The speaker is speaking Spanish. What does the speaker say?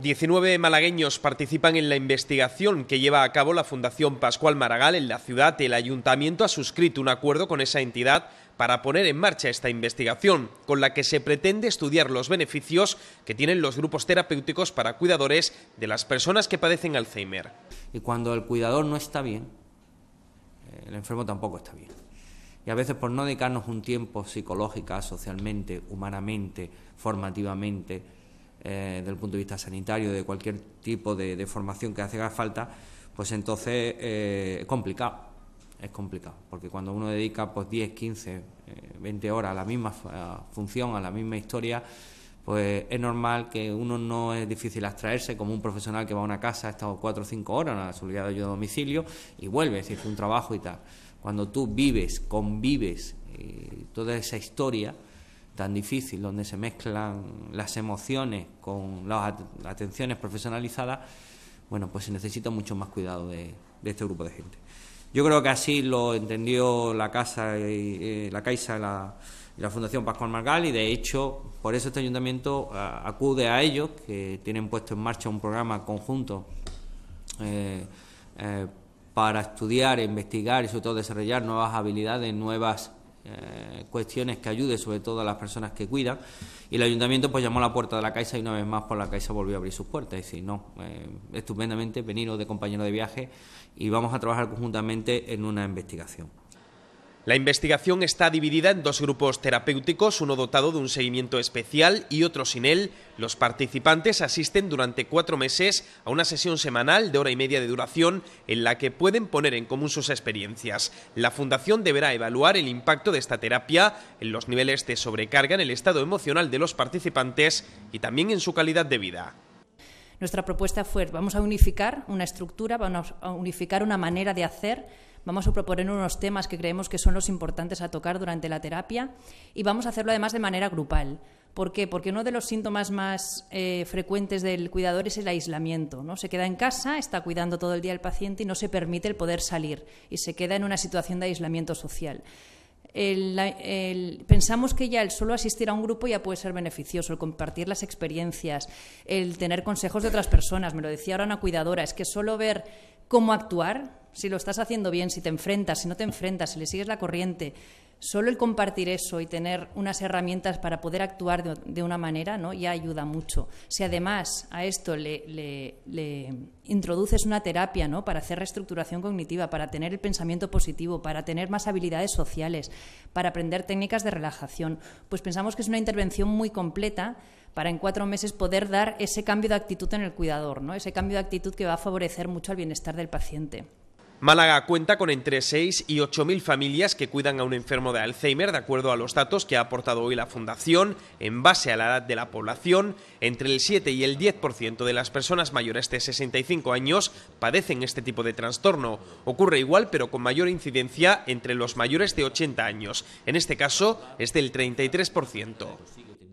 19 malagueños participan en la investigación que lleva a cabo la Fundación Pascual Maragall en la ciudad. El ayuntamiento ha suscrito un acuerdo con esa entidad para poner en marcha esta investigación, con la que se pretende estudiar los beneficios que tienen los grupos terapéuticos para cuidadores de las personas que padecen Alzheimer. Y cuando el cuidador no está bien, eh, el enfermo tampoco está bien. Y a veces por no dedicarnos un tiempo psicológica, socialmente, humanamente, formativamente, eh, del punto de vista sanitario, de cualquier tipo de, formación que hace falta, pues entonces eh, es complicado, es complicado, porque cuando uno dedica pues 10, 15, 20 horas a la misma función, a la misma historia, pues es normal que uno no es difícil abstraerse como un profesional que va a una casa, ha estado 4 o 5 horas en la seguridad de ayuda a domicilio y vuelve, es decir, un trabajo y tal. Cuando tú vives, convives eh, toda esa historia, tan difícil, donde se mezclan las emociones con las atenciones profesionalizadas, bueno, pues se necesita mucho más cuidado de, este grupo de gente. Yo creo que así lo entendió la casa, y, eh, la Caixa, la, Fundación Pascual Margal y de hecho por eso este ayuntamiento acude a ellos, que tienen puesto en marcha un programa conjunto eh, eh, para estudiar, e investigar y sobre todo desarrollar nuevas habilidades, nuevas eh, cuestiones que ayude sobre todo a las personas que cuidan. Y el ayuntamiento pues llamó a la puerta de la Caixa y una vez más por pues, la Caixa volvió a abrir sus puertas. y decir, no, eh, estupendamente, veniros de compañero de viaje y vamos a trabajar conjuntamente en una investigación. La investigación está dividida en dos grupos terapéuticos, uno dotado de un seguimiento especial y otro sin él. Los participantes asisten durante cuatro meses a una sesión semanal de hora y media de duración en la que pueden poner en común sus experiencias. La Fundación deberá evaluar el impacto de esta terapia en los niveles de sobrecarga en el estado emocional de los participantes y también en su calidad de vida. Nuestra propuesta fue, vamos a unificar una estructura, vamos a unificar una manera de hacer Vamos a proponer unos temas que creemos que son los importantes a tocar durante la terapia y vamos a hacerlo además de manera grupal. ¿Por qué? Porque uno de los síntomas más eh, frecuentes del cuidador es el aislamiento. ¿no? Se queda en casa, está cuidando todo el día el paciente y no se permite el poder salir y se queda en una situación de aislamiento social pensamos que ya el solo asistir a un grupo ya puede ser beneficioso, el compartir las experiencias, el tener consejos de otras personas. Me lo decía ahora una cuidadora, es que solo ver cómo actuar, si lo estás haciendo bien, si te enfrentas, si no te enfrentas, si le sigues la corriente, solo el compartir eso y tener unas herramientas para poder actuar de, una manera ¿no? ya ayuda mucho. Si además a esto le, introduces una terapia ¿no? para hacer reestructuración cognitiva, para tener el pensamiento positivo, para tener más habilidades sociales, para aprender técnicas de relajación, pues pensamos que es una intervención muy completa para en cuatro meses poder dar ese cambio de actitud en el cuidador, ese cambio de actitud que va a favorecer mucho al bienestar del paciente. Málaga cuenta con entre 6 y mil familias que cuidan a un enfermo de Alzheimer, de acuerdo a los datos que ha aportado hoy la Fundación, en base a la edad de la población, entre el 7 y el 10% de las personas mayores de 65 años padecen este tipo de trastorno. Ocurre igual, pero con mayor incidencia entre los mayores de 80 años. En este caso, es del 33%.